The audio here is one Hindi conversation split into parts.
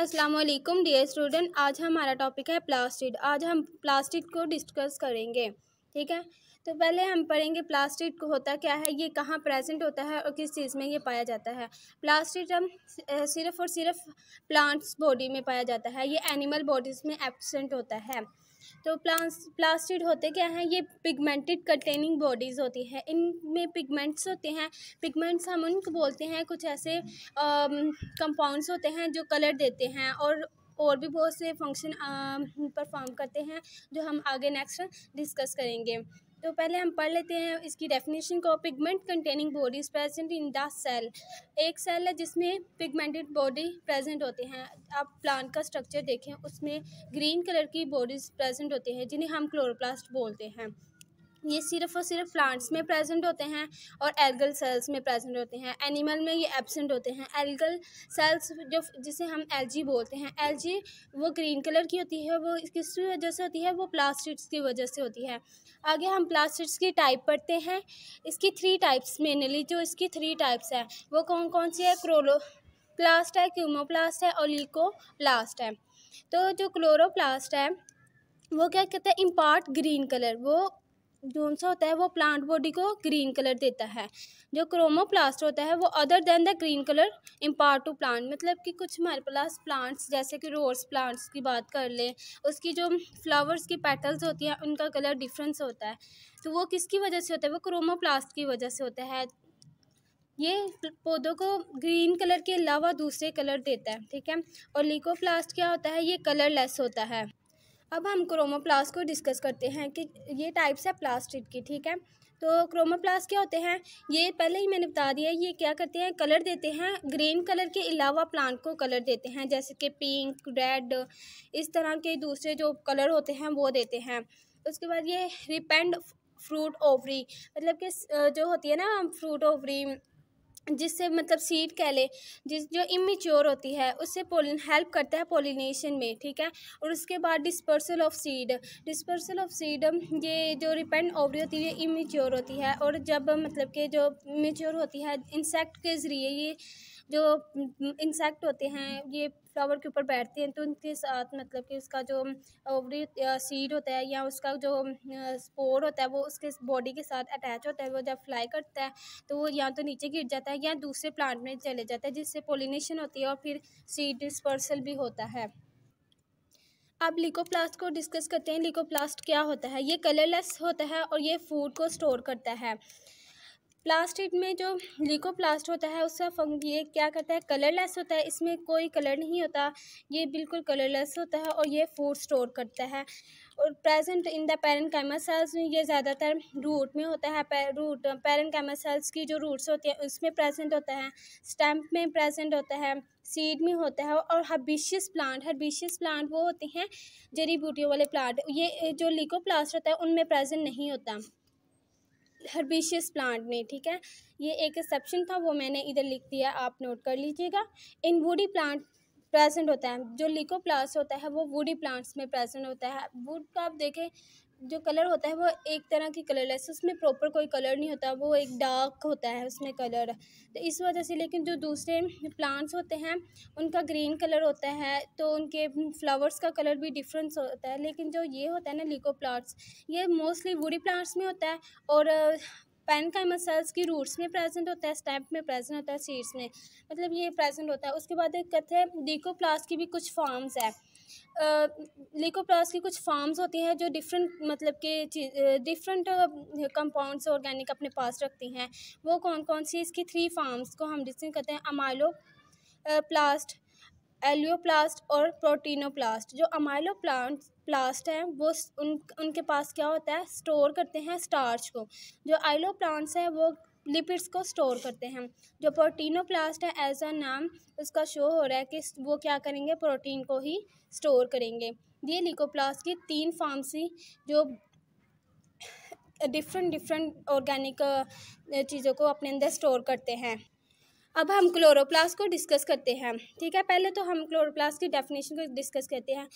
असलम डियर स्टूडेंट आज हमारा टॉपिक है प्लास्टिक आज हम प्लास्टिक को डिस्कस करेंगे ठीक है तो पहले हम पढ़ेंगे प्लास्टिक को होता क्या है ये कहाँ प्रेजेंट होता है और किस चीज़ में ये पाया जाता है प्लास्टिक हम सिर्फ और सिर्फ प्लांट्स बॉडी में पाया जाता है ये एनिमल बॉडीज़ में एबसेंट होता है तो प्लास प्लास्टिड होते क्या हैं ये पिगमेंटेड कंटेनिंग बॉडीज़ होती हैं इनमें पिगमेंट्स होते हैं पिगमेंट्स हम उनको बोलते हैं कुछ ऐसे कंपाउंड्स होते हैं जो कलर देते हैं और और भी बहुत से फंक्शन परफॉर्म करते हैं जो हम आगे नेक्स्ट डिस्कस करेंगे तो पहले हम पढ़ लेते हैं इसकी डेफिनेशन को pigment containing bodies present in the cell एक सेल है जिसमें पिगमेंटेड बॉडी प्रेजेंट होते हैं आप प्लांट का स्ट्रक्चर देखें उसमें ग्रीन कलर की बॉडीज़ प्रेजेंट होते हैं जिन्हें हम क्लोरोप्लास्ट बोलते हैं ये सिर्फ और सिर्फ प्लांट्स में प्रेजेंट होते हैं और एल्गल सेल्स में प्रेजेंट होते हैं एनिमल में ये एबसेंट होते हैं एल्गल सेल्स जो जिसे हम एलजी बोलते हैं एलजी वो ग्रीन कलर की होती है वो किस वजह से होती है वो प्लास्टिक्स की वजह से होती है आगे हम प्लास्टिक्स की टाइप पढ़ते हैं इसकी थ्री टाइप्स मेनली जो इसकी थ्री टाइप्स हैं वो कौन कौन सी है क्रोलो प्लास्ट है क्यूमोप्लास्ट है लीको प्लास्ट है तो जो क्लोरोप्लास्ट है वो क्या कहते हैं इम्पार्ट ग्रीन कलर वो जोन सा होता है वो प्लांट बॉडी को ग्रीन कलर देता है जो क्रोमोप्लास्ट होता है वो other than the green colour impart to plant मतलब कि कुछ हमारे पास प्लांट्स जैसे कि रोज प्लांट्स की बात कर लें उसकी जो फ्लावर्स की पेटल्स होती हैं उनका कलर डिफरेंस होता है तो वो किसकी वजह से होता है वो क्रोमोप्लास्ट की वजह से होता है ये पौधों को ग्रीन कलर के अलावा दूसरे कलर देता है ठीक है और लिकोप्लास्ट क्या होता है ये कलरलेस होता है अब हम क्रोमोप्लास्ट को डिस्कस करते हैं कि ये टाइप्स है प्लास्टिड की ठीक है तो क्रोमोप्लास्ट क्या होते हैं ये पहले ही मैंने बता दिया ये क्या करते हैं कलर देते हैं ग्रीन कलर के अलावा प्लांट को कलर देते हैं जैसे कि पिंक रेड इस तरह के दूसरे जो कलर होते हैं वो देते हैं उसके बाद ये रिपेंड फ्रूट ओवरी मतलब कि जो होती है ना फ्रूट ओवरी जिससे मतलब सीड कह लें जिस जो इमेच्योर होती है उससे पोलिन हेल्प करता है पोलिनेशन में ठीक है और उसके बाद dispersal of seed dispersal of seed ये जो रिपेंड ओवरी होती है इमेच्योर होती है और जब मतलब कि जो मेच्योर होती है इंसेक्ट के ज़रिए ये जो इंसेक्ट होते हैं ये फ्लावर के ऊपर बैठती हैं तो उनके साथ मतलब कि उसका जो ओवरी सीड होता है या उसका जो स्पोर होता है वो उसके बॉडी के साथ अटैच होता है वो जब फ्लाई करता है तो वो या तो नीचे गिर जाता है या दूसरे प्लांट में चले जाता है जिससे पोलिनेशन होती है और फिर सीड डिस्पर्सल भी होता है अब लिकोप्लास्ट को डिस्कस करते हैं लिकोप्लास्ट क्या होता है ये कलरलेस होता है और ये फूड को स्टोर करता है प्लास्टिक में जो लिको प्लास्ट होता है उसका फंग ये क्या करता है कलरलेस होता है इसमें कोई कलर नहीं होता ये बिल्कुल कलरलेस होता है और ये फूड स्टोर करता है और present in the parenchyma cells में ये ज़्यादातर रूट में होता है पे, रूट पेरेंट कैमर सेल्स की जो रूट्स होती है उसमें प्रेजेंट होता है स्टैम्प में प्रेजेंट होता है सीड में होता है और हर्बिशियस प्लांट हबिशियस प्लांट वो होते हैं जड़ी बूटियों वाले प्लांट ये जो लीको होता है उनमें प्रेजेंट नहीं होता हर्बिशियस प्लांट में ठीक है ये एक एक्सेप्शन था वो मैंने इधर लिख दिया आप नोट कर लीजिएगा इन वुडी प्लांट प्रेजेंट होता है जो लिकोप्लास्ट होता है वो वुडी प्लांट्स में प्रेजेंट होता है वुड का आप देखें जो कलर होता है वो एक तरह की कलरलेस उसमें प्रॉपर कोई कलर नहीं होता वो एक डार्क होता है उसमें कलर तो इस वजह से लेकिन जो दूसरे प्लांट्स होते हैं उनका ग्रीन कलर होता है तो उनके फ्लावर्स का कलर भी डिफरेंस होता है लेकिन जो ये होता है ना लीको प्लांट्स ये मोस्टली वुडी प्लांट्स में होता है और पेन का सेल्स की रूट्स में प्रेजेंट होता है स्टैम्प में प्रेजेंट होता है सीड्स में मतलब ये प्रेजेंट होता है उसके बाद एक कथ है डीको प्लास्ट की भी कुछ फॉर्म्स है लेकोप्लास्ट की कुछ फार्म्स होती हैं जो डिफरेंट मतलब के डिफरेंट कंपाउंड्स ऑर्गेनिक अपने पास रखती हैं वो कौन कौन सी इसकी थ्री फार्म्स को हम डिस्कस करते हैं अमाइलो प्लास्ट एलियोप्लास्ट और प्रोटीनोप्लास्ट जो अमाइलो प्लांट प्लास्ट हैं वो उन उनके पास क्या होता है स्टोर करते हैं स्टार्च को जो आइलो प्लांट्स हैं वो लिपिड्स को स्टोर करते हैं जो प्रोटीनोप्लास्ट है एज आ नाम उसका शो हो रहा है कि वो क्या करेंगे प्रोटीन को ही स्टोर करेंगे ये लिकोप्लास्ट की तीन फार्मसी जो डिफरेंट डिफरेंट ऑर्गेनिक चीज़ों को अपने अंदर स्टोर करते हैं अब हम क्लोरोप्लास्ट को डिस्कस करते हैं ठीक है पहले तो हम क्लोरोप्लास्ट की डेफिनेशन को डिस्कस करते हैं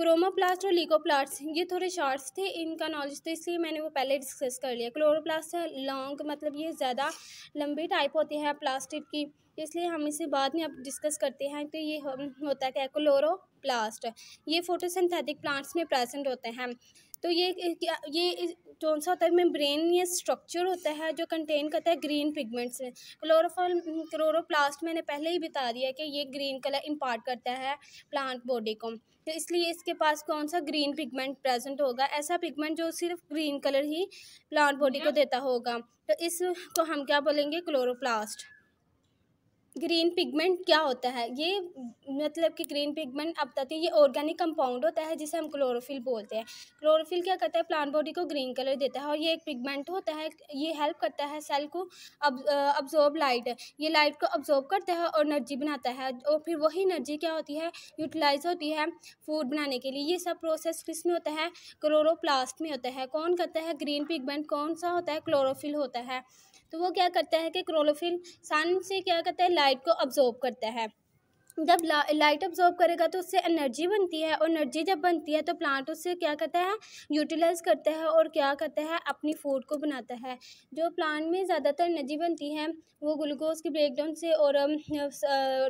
क्रोमोप्लास्ट और लीकोप्लास्ट ये थोड़े शॉर्ट्स थे इनका नॉलेज तो इसलिए मैंने वो पहले डिस्कस कर लिया क्लोरोप्लास्ट लॉन्ग मतलब ये ज़्यादा लंबी टाइप होती है प्लास्टिक की इसलिए हम इसे बाद में अब डिस्कस करते हैं तो ये होता है क्या क्लोरोप्लास्ट ये फोटोसिंथेटिक प्लांट्स में प्रेजेंट होते हैं तो ये क्या ये कौन सा होता है ब्रेन ये स्ट्रक्चर होता है जो कंटेन करता है ग्रीन पिगमेंट्स क्लोरोफॉल क्लोरोप्लास्ट मैंने पहले ही बता दिया कि ये ग्रीन कलर इम्पार्ट करता है प्लांट बॉडी को तो इसलिए इसके पास कौन सा ग्रीन पिगमेंट प्रेजेंट होगा ऐसा पिगमेंट जो सिर्फ ग्रीन कलर ही प्लांट बॉडी को हम्म। देता होगा तो इसको तो हम क्या बोलेंगे क्लोरोप्लास्ट ग्रीन पिगमेंट क्या होता है ये मतलब कि ग्रीन पिगमेंट अब तक ये ऑर्गेनिक कंपाउंड होता है जिसे हम क्लोरोफिल बोलते हैं क्लोरोफिल क्या करता है प्लांट बॉडी को ग्रीन कलर देता है और ये एक पिगमेंट होता है ये हेल्प करता है सेल को अब अब्जॉर्ब लाइट ये लाइट को अब्जॉर्ब करता है और एनर्जी बनाता है और फिर वही एनर्जी क्या होती है यूटिलाइज होती है फूड बनाने के लिए ये सब प्रोसेस किस में होता है क्लोरोप्लास्ट में होता है कौन करता है ग्रीन पिगमेंट कौन सा होता है क्लोरोफिल होता है तो वो क्या करता है कि क्रोलोफिन सन से क्या करता है लाइट को अब्जॉर्ब करता है जब ला, लाइट ऑब्जॉर्व करेगा तो उससे एनर्जी बनती है और एनर्जी जब बनती है तो प्लांट उससे क्या करता है यूटिलाइज़ करता है और क्या करता है अपनी फूड को बनाता है जो प्लांट में ज़्यादातर एनर्जी बनती है वो ग्लूकोज के ब्रेकडाउन से और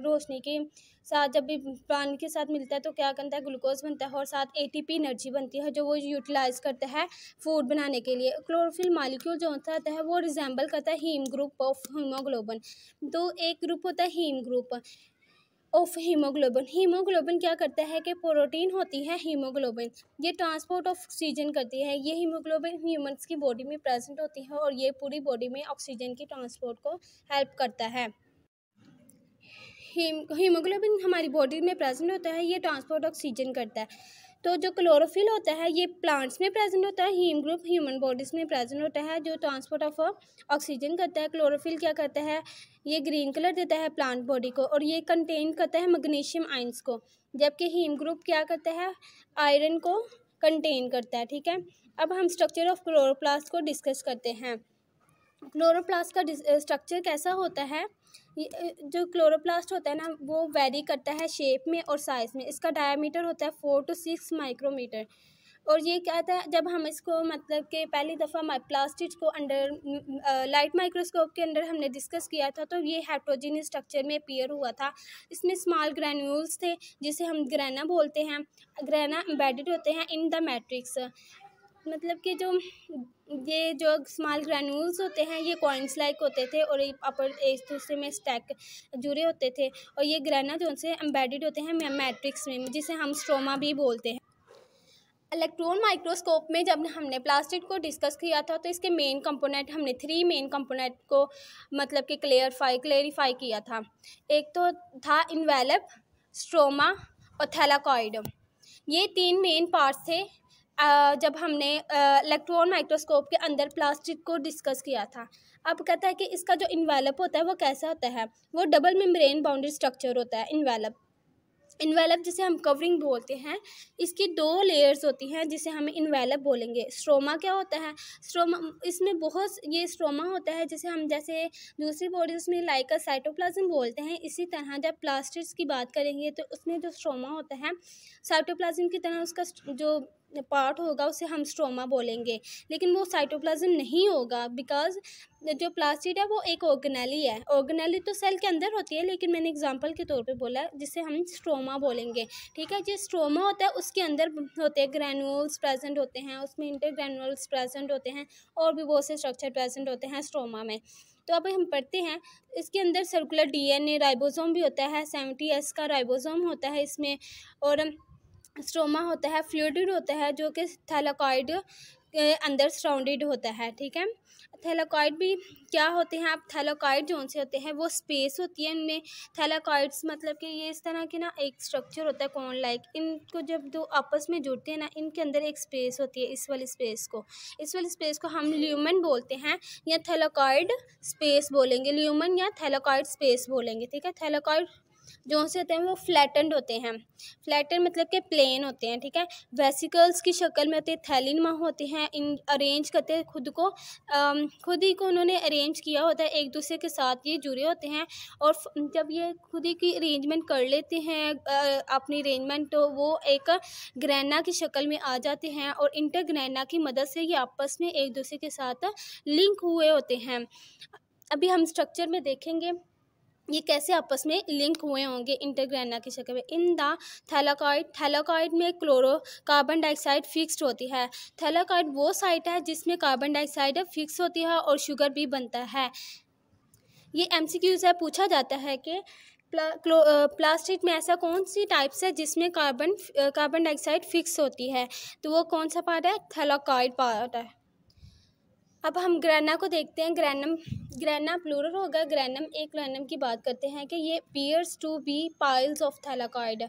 रोशनी के साथ जब भी प्लांट के साथ मिलता है तो क्या करता है ग्लूकोज बनता है और साथ पी एनर्जी बनती है जो वो यूटिलाइज करता है फूड बनाने के लिए क्लोरोफिल मालिक्यूल जो होता है वो रिजेंबल करता है हीम ग्रुप ऑफ हीमोग्लोबन तो एक ग्रुप होता है haem group of haemoglobin haemoglobin क्या करता है कि प्रोटीन होती है हीमोग्लोबिन ये ट्रांसपोर्ट ऑफ ऑक्सीजन करती है ये हीमोग्लोबिन ह्यूमंस की बॉडी में प्रेजेंट होती है और ये पूरी बॉडी में ऑक्सीजन की ट्रांसपोर्ट को हेल्प करता है हीमोग्लोबिन हमारी बॉडी में प्रेजेंट होता है ये ट्रांसपोर्ट ऑक्सीजन करता है तो जो क्लोरोफिल होता है ये प्लांट्स में प्रेजेंट होता है हीम ग्रुप ह्यूमन बॉडीज़ में प्रेजेंट होता है जो ट्रांसपोर्ट ऑफ ऑक्सीजन करता है क्लोरोफिल क्या करता है ये ग्रीन कलर देता है प्लांट बॉडी को और ये कंटेन करता है मैग्नीशियम आइंस को जबकि हीम ग्रुप क्या करता है आयरन को कंटेन करता है ठीक है अब हम स्ट्रक्चर ऑफ क्लोरोप्लास्ट को डिस्कस करते हैं क्लोरोप्लास्ट का स्ट्रक्चर कैसा होता है जो क्लोरोप्लास्ट होता है ना वो वेरी करता है शेप में और साइज़ में इसका डायमीटर होता है फोर टू सिक्स माइक्रोमीटर और ये क्या था जब हम इसको मतलब कि पहली दफ़ा प्लास्टिक को अंडर लाइट माइक्रोस्कोप के अंडर हमने डिस्कस किया था तो ये हाइड्रोजीन स्ट्रक्चर में अपेयर हुआ था इसमें स्मॉल ग्रैन्यूल्स थे जिसे हम ग्रैना बोलते हैं ग्रैना एम्बेडेड होते हैं इन द मैट्रिक्स मतलब कि जो ये जो स्मॉल ग्रैनुल्स होते हैं ये कॉइन्स लाइक होते थे और अपर एक दूसरे में स्टैक जुड़े होते थे और ये ग्रैना जो उनसे एम्बेडेड होते हैं मैट्रिक्स में जिसे हम स्ट्रोमा भी बोलते हैं इलेक्ट्रॉन माइक्रोस्कोप में जब हमने प्लास्टिक को डिस्कस किया था तो इसके मेन कंपोनेंट हमने थ्री मेन कंपोनेंट को मतलब कि क्लेरफाई क्लेरिफाई किया था एक तो था इन्वेलप स्ट्रोमा और थैलाकॉइड ये तीन मेन पार्ट्स थे जब हमने इलेक्ट्रॉन माइक्रोस्कोप के अंदर प्लास्टिक को डिस्कस किया था अब कहता है कि इसका जो इन्वेलप होता है वो कैसा होता है वो डबल मेम्ब्रेन बाउंड्री स्ट्रक्चर होता है इन्वेलप इन्वेलप जिसे हम कवरिंग बोलते हैं इसकी दो लेयर्स होती हैं जिसे हम इन्वेलप बोलेंगे स्ट्रोमा क्या होता है स्ट्रोमा इसमें बहुत ये स्ट्रोमा होता है जिसे हम जैसे दूसरी बॉडीज में लाइक साइटोप्लाज्म बोलते हैं इसी तरह जब प्लास्टिक्स की बात करेंगे तो उसमें जो स्ट्रोमा होता है साइटोप्लाज्म की तरह उसका जो पार्ट होगा उसे हम स्ट्रोमा बोलेंगे लेकिन वो साइटोप्लाज्म नहीं होगा बिकॉज जो प्लास्टिड है वो एक ऑर्गेनली है ऑर्गेनली तो सेल के अंदर होती है लेकिन मैंने एग्जांपल के तौर पे बोला जिसे हम स्ट्रोमा बोलेंगे ठीक है जो स्ट्रोमा होता है उसके अंदर होते हैं ग्रैनुअल्स प्रेजेंट होते हैं उसमें इंटर ग्रैनुअल्स प्रेजेंट होते हैं और भी बहुत से स्ट्रक्चर प्रेजेंट होते हैं स्ट्रोमा में तो अब हम पढ़ते हैं इसके अंदर सर्कुलर डीएनए राइबोसोम भी होता है सेवेंटी एस का राइबोसोम होता है इसमें और स्ट्रोमा होता है फ्लूडिड होता है जो कि थैलाकॉइड के अंदर सराउंडेड होता है ठीक है थैलाकॉइड भी क्या होते हैं आप थैलाकॉइड जो से होते हैं वो स्पेस होती है इनमें थैलाकॉइड्स मतलब कि ये इस तरह के ना एक स्ट्रक्चर होता है कौन लाइक इनको जब दो आपस में जुड़ते हैं ना इनके अंदर एक स्पेस होती है इस वाली स्पेस को इस वाली स्पेस को हम ल्यूमन बोलते हैं या थैलाकॉइड स्पेस बोलेंगे ल्यूमन या थैलाकॉइड स्पेस बोलेंगे ठीक है थैलाकॉइड जो से होते हैं वो फ्लैटेंड होते हैं फ्लैटेंड मतलब के प्लेन होते हैं ठीक है वेसिकल्स की शक्ल में होते थैलिनमा होते हैं इन अरेंज करते हैं खुद को आ, खुद ही को उन्होंने अरेंज किया होता है एक दूसरे के साथ ये जुड़े होते हैं और जब ये खुद ही की अरेंजमेंट कर लेते हैं अपनी अरेंजमेंट तो वो एक ग्रैना की शक्ल में आ जाते हैं और ग्रैना की मदद से ये आपस में एक दूसरे के साथ लिंक हुए होते हैं अभी हम स्ट्रक्चर में देखेंगे ये कैसे आपस में लिंक हुए होंगे इंटरग्रेना की शक्ल में इन द थैलाकॉइड थैलाकॉइड में क्लोरो कार्बन डाइऑक्साइड फिक्स्ड होती है थैलाकॉइड वो साइट है जिसमें कार्बन डाइऑक्साइड फिक्स होती है और शुगर भी बनता है ये एम सी है पूछा जाता है कि प्लास्टिक में ऐसा कौन सी टाइप्स है जिसमें कार्बन कार्बन डाइऑक्साइड फिक्स होती है तो वो कौन सा पार्ट है थैलाकॉइड पार्ट है अब हम ग्रैना को देखते हैं ग्रैनम ग्रैना प्लूरल होगा ग्रैनम एक ग्रैनम की बात करते हैं कि ये appears to be piles of thylakoid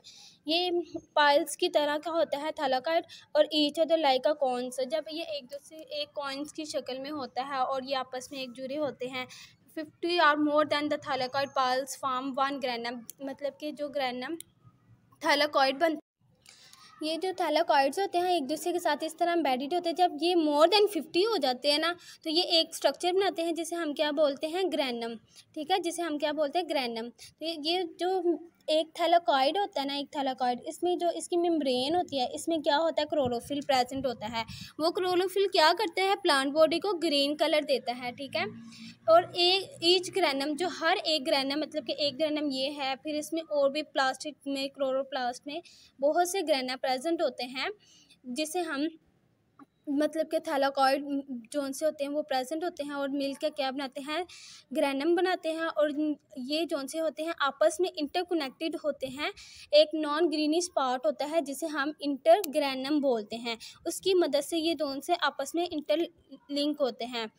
ये पाइल्स की तरह का होता है थैलाकॉइड और each other like a coins जब ये एक दूसरे एक कॉइन्स की शक्ल में होता है और ये आपस में एक जुड़े होते हैं fifty or more than the thylakoid piles form one granum मतलब कि जो ग्रैनम थैलाकॉइड बन ये जो थैलाकॉइड्स होते हैं एक दूसरे के साथ इस तरह बैडिड होते हैं जब ये मोर देन फिफ्टी हो जाते हैं ना तो ये एक स्ट्रक्चर बनाते हैं जिसे हम क्या बोलते हैं ग्रैनम ठीक है जिसे हम क्या बोलते हैं ग्रैनम तो ये जो एक थैलाकॉइड होता है ना एक थैलाकॉइड इसमें जो इसकी मेम्ब्रेन होती है इसमें क्या होता है क्लोरोफिल प्रेजेंट होता है वो क्लोरोफिल क्या करता है प्लांट बॉडी को ग्रीन कलर देता है ठीक है और एक ईच ग्रैनम जो हर एक ग्रैनम मतलब कि एक ग्रैनम ये है फिर इसमें और भी प्लास्टिक में क्लोरोप्लास्ट में बहुत से ग्रैना प्रेजेंट होते हैं जिसे हम मतलब के थैलाकॉइड जोन से होते हैं वो प्रेजेंट होते हैं और मिलकर क्या बनाते हैं ग्रैनम बनाते हैं और ये जोन से होते हैं आपस में इंटरकनेक्टेड होते हैं एक नॉन ग्रीनिश पार्ट होता है जिसे हम इंटरग्रैनम बोलते हैं उसकी मदद से ये जोन से आपस में इंटर लिंक होते हैं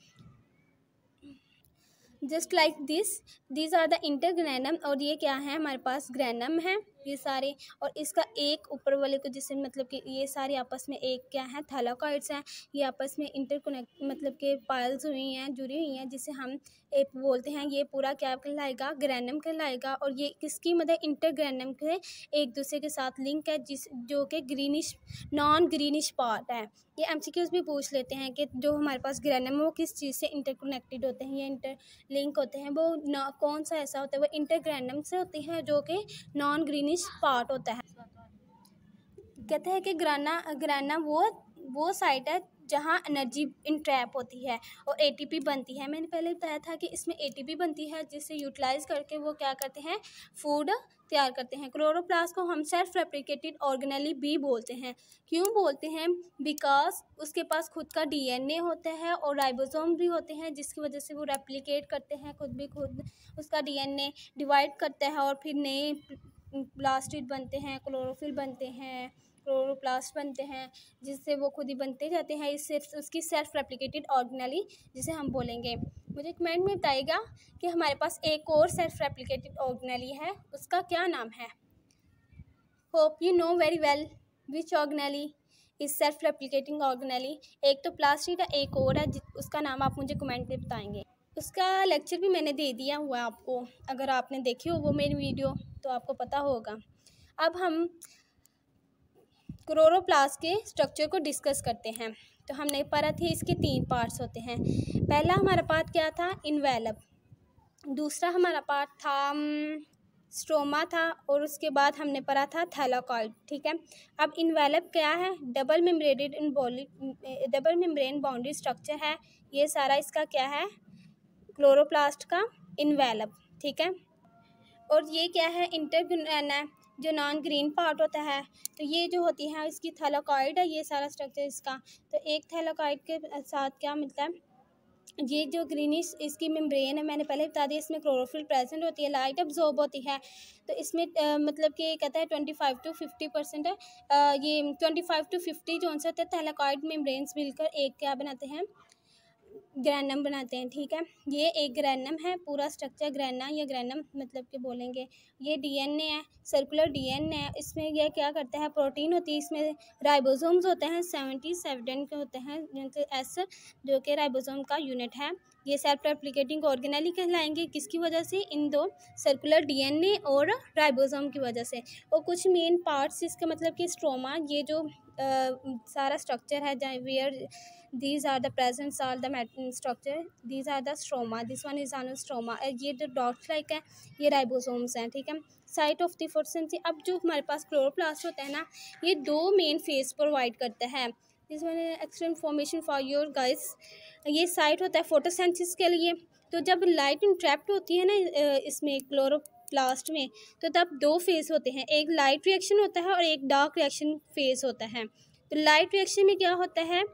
just like this these are the intergranum और ये क्या है हमारे पास ग्रैनम है ये सारे और इसका एक ऊपर वाले को जिससे मतलब कि ये सारे आपस में एक क्या है थैलाकॉइड्स हैं ये आपस में इंटरकोनेक्ट मतलब के पायल्स हुई हैं जुड़ी हुई हैं जिसे हम एक बोलते हैं ये पूरा क्या कहलाएगा ग्रैनम कहलाएगा और ये किसकी मतलब इंटरग्रैनम के एक दूसरे के साथ लिंक है जिस जो कि ग्रीनिश नॉन ग्रीनिश पार्ट है ये एम भी पूछ लेते हैं कि जो हमारे पास ग्रैनम वो किस चीज़ से इंटरकोनेक्टेड होते हैं या इंटर लिंक होते हैं वो कौन सा ऐसा होता है वो इंटरग्रैनम से होते हैं जो कि नॉन ग्रीनिश ग्रीनिश पार्ट होता है कहते हैं कि ग्राना ग्राना वो वो साइट है जहाँ एनर्जी इंट्रैप होती है और एटीपी बनती है मैंने पहले बताया था कि इसमें एटीपी बनती है जिसे यूटिलाइज करके वो क्या करते हैं फूड तैयार करते हैं क्लोरोप्लास्ट को हम सेल्फ रेप्लिकेटेड ऑर्गेनली बी बोलते हैं क्यों बोलते हैं बिकॉज उसके पास खुद का डीएनए होता है और राइबोसोम भी होते हैं जिसकी वजह से वो रेप्लिकेट करते हैं खुद भी खुद उसका डीएनए डिवाइड करता है और फिर नए प्लास्टिक बनते हैं क्लोरोफिल बनते हैं क्लोरोप्लास्ट बनते हैं जिससे वो खुद ही बनते जाते हैं इससे उसकी सेल्फ रेप्लिकेटेड ऑर्गेनली जिसे हम बोलेंगे मुझे कमेंट में बताइएगा कि हमारे पास एक और सेल्फ रेप्लिकेटेड ऑर्गेनली है उसका क्या नाम है hope you know very well which organelle is self replicating organelle एक तो प्लास्टिक का एक और है उसका नाम आप मुझे कमेंट में बताएंगे उसका लेक्चर भी मैंने दे दिया हुआ आपको अगर आपने देखी हो वो मेरी वीडियो तो आपको पता होगा अब हम क्रोरोप्लास के स्ट्रक्चर को डिस्कस करते हैं तो हमने पढ़ा थी इसके तीन पार्ट्स होते हैं पहला हमारा पार्ट क्या था इनवेलप दूसरा हमारा पार्ट था स्ट्रोमा था और उसके बाद हमने पढ़ा था थैलाकॉइड ठीक है अब इन्वेलप क्या है double membraned double membrane boundary structure है ये सारा इसका क्या है क्लोरोप्लास्ट का इन्वेलप ठीक है और ये क्या है इंटरग्रैन है जो नॉन ग्रीन पार्ट होता है तो ये जो होती है इसकी थैलोकॉइड है ये सारा स्ट्रक्चर इसका तो एक थैलोकॉइड के साथ क्या मिलता है ये जो ग्रीनिश इसकी मेम्ब्रेन है मैंने पहले बता दिया इसमें क्लोरोफिल प्रेजेंट होती है लाइट अब्जॉर्ब होती है तो इसमें आ, मतलब कि कहता है twenty five to fifty percent ये ट्वेंटी फाइव टू फिफ्टी जो होता है थैलाकॉइड मेम्ब्रेन मिलकर एक क्या बनाते हैं ग्रैनम बनाते हैं ठीक है ये एक ग्रैनम है पूरा स्ट्रक्चर ग्रैना या ग्रैनम मतलब के बोलेंगे ये डीएनए है सर्कुलर डीएनए है इसमें यह क्या करता है प्रोटीन होती है इसमें राइबोसोम्स होते हैं सेवेंटी सेवन के होते हैं जिनके एस जो कि राइबोसोम का यूनिट है ये सेल्फ रेप्लिकेटिंग ऑर्गेनाली कहलाएंगे किसकी वजह से इन दो सर्कुलर डीएनए और राइबोसोम की वजह से और कुछ मेन पार्ट्स इसके मतलब कि स्ट्रोमा ये जो सारा स्ट्रक्चर है जहाँ where these are the presence are the structure these are the stroma this one is on stroma ये जो डॉट्स लाइक है ये राइबोसोम्स हैं ठीक है साइट ऑफ द फोटोसेंसी अब जो हमारे पास क्लोरोप्लास्ट होता है ना ये दो मेन फेस प्रोवाइड करता है this one extreme formation for your guys ये साइट होता है फोटोसेंसिस के लिए तो जब लाइट इंट्रैप्ट होती है ना इसमें क्लोरोप्लास्ट में तो तब दो फेज़ होते हैं एक लाइट रिएक्शन होता है और एक डार्क रिएक्शन फेज़ होता है तो लाइट रिएक्शन में क्या होता है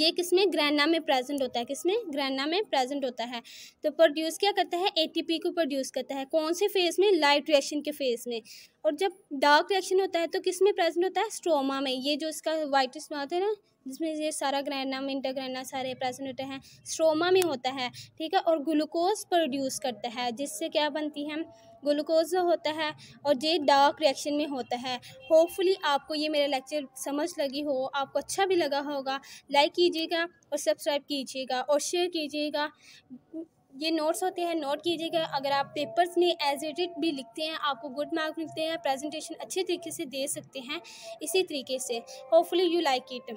ये किसमें ग्रैना में प्रेजेंट होता है किसमें ग्रैना में प्रेजेंट होता है तो प्रोड्यूस क्या करता है एटीपी को प्रोड्यूस करता है कौन से फेज़ में लाइट रिएक्शन के फेज़ में और जब डार्क रिएक्शन होता है तो किस में प्रेजेंट होता है स्ट्रोमा में ये जो इसका वाइट स्मॉथ है ना जिसमें ये सारा ग्रैनम इंटरग्रैना सारे प्रेजेंट हैं स्ट्रोमा में होता है ठीक है और ग्लूकोज प्रोड्यूस करता है जिससे क्या बनती है ग्लूकोज होता है और ये डार्क रिएक्शन में होता है होपफुली आपको ये मेरा लेक्चर समझ लगी हो आपको अच्छा भी लगा होगा लाइक कीजिएगा और सब्सक्राइब कीजिएगा और शेयर कीजिएगा ये नोट्स होते हैं नोट कीजिएगा अगर आप पेपर्स में एज एडिट भी लिखते हैं आपको गुड मार्क मिलते हैं प्रेजेंटेशन अच्छे तरीके से दे सकते हैं इसी तरीके से होपफुली यू लाइक इट